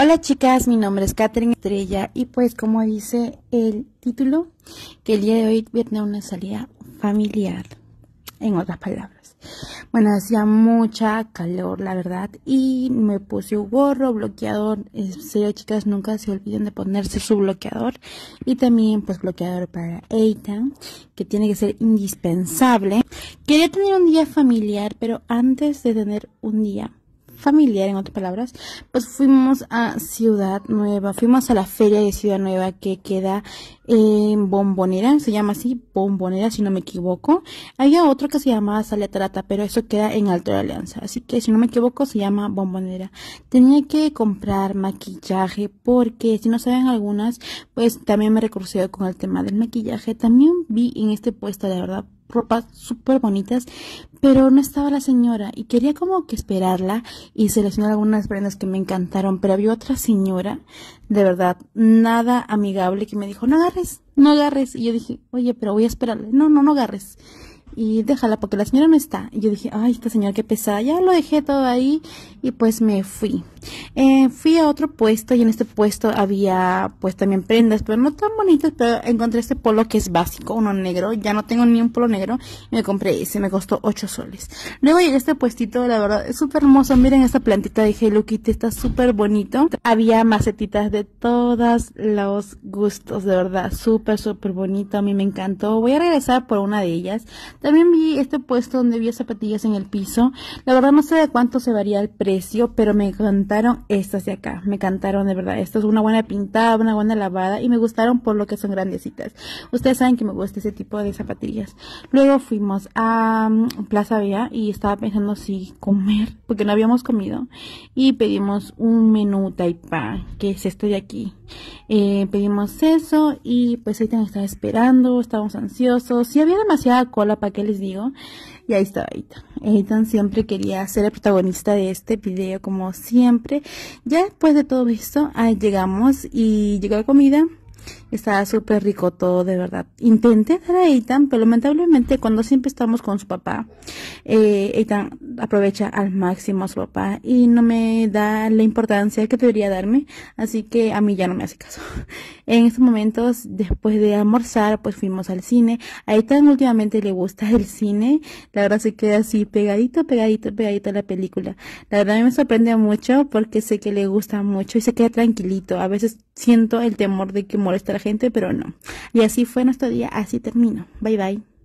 Hola chicas, mi nombre es Catherine Estrella y pues como dice el título, que el día de hoy viene una salida familiar, en otras palabras. Bueno, hacía mucha calor, la verdad, y me puse un gorro, bloqueador. En serio, chicas, nunca se olviden de ponerse su bloqueador y también pues bloqueador para Eita, que tiene que ser indispensable. Quería tener un día familiar, pero antes de tener un día familiar, en otras palabras, pues fuimos a Ciudad Nueva, fuimos a la feria de Ciudad Nueva que queda en Bombonera, se llama así, Bombonera si no me equivoco. Había otro que se llamaba Saletrata, pero eso queda en Alto de Alianza, así que si no me equivoco se llama Bombonera. Tenía que comprar maquillaje porque si no saben algunas, pues también me recurso con el tema del maquillaje. También vi en este puesto, la verdad, ropas súper bonitas, pero no estaba la señora y quería como que esperarla y seleccionar algunas prendas que me encantaron, pero había otra señora, de verdad, nada amigable que me dijo, no agarres, no agarres. Y yo dije, oye, pero voy a esperarle, no, no, no agarres y déjala porque la señora no está. Y yo dije, ay, esta señora qué pesada, ya lo dejé todo ahí y pues me fui. Eh, fui a otro puesto y en este puesto había pues también prendas, pero no tan bonitas, pero encontré este polo que es básico, uno negro, ya no tengo ni un polo negro y me compré ese, me costó 8 soles. Luego llegué a este puestito, la verdad, es súper hermoso, miren esta plantita dije Hello Kitty, está súper bonito. Había macetitas de todos los gustos, de verdad, súper, súper bonito, a mí me encantó. Voy a regresar por una de ellas. También vi este puesto donde había zapatillas en el piso. La verdad no sé de cuánto se varía el precio, pero me encantaron estas de acá. Me encantaron de verdad. Esta es una buena pintada, una buena lavada y me gustaron por lo que son grandecitas. Ustedes saben que me gusta ese tipo de zapatillas. Luego fuimos a mm, Plaza Vía y estaba pensando si comer, porque no habíamos comido. Y pedimos un menú taipa, que es esto de aquí. Eh, pedimos eso y pues ahí estaba esperando, estábamos ansiosos. Y había demasiada cola, ¿para qué les digo? Y ahí estaba Aitan. tan siempre quería ser el protagonista de este video, como siempre. Ya después de todo esto, ahí llegamos y llegó la comida. Estaba súper rico todo, de verdad. Intenté dar a Eitan, pero lamentablemente cuando siempre estamos con su papá, eh, Eitan aprovecha al máximo a su papá y no me da la importancia que debería darme, así que a mí ya no me hace caso. En estos momentos, después de almorzar, pues fuimos al cine. A Eitan últimamente le gusta el cine, la verdad se queda así pegadito, pegadito, pegadito a la película. La verdad me sorprende mucho porque sé que le gusta mucho y se queda tranquilito. A veces siento el temor de que moleste gente, pero no. Y así fue nuestro día, así termino. Bye bye.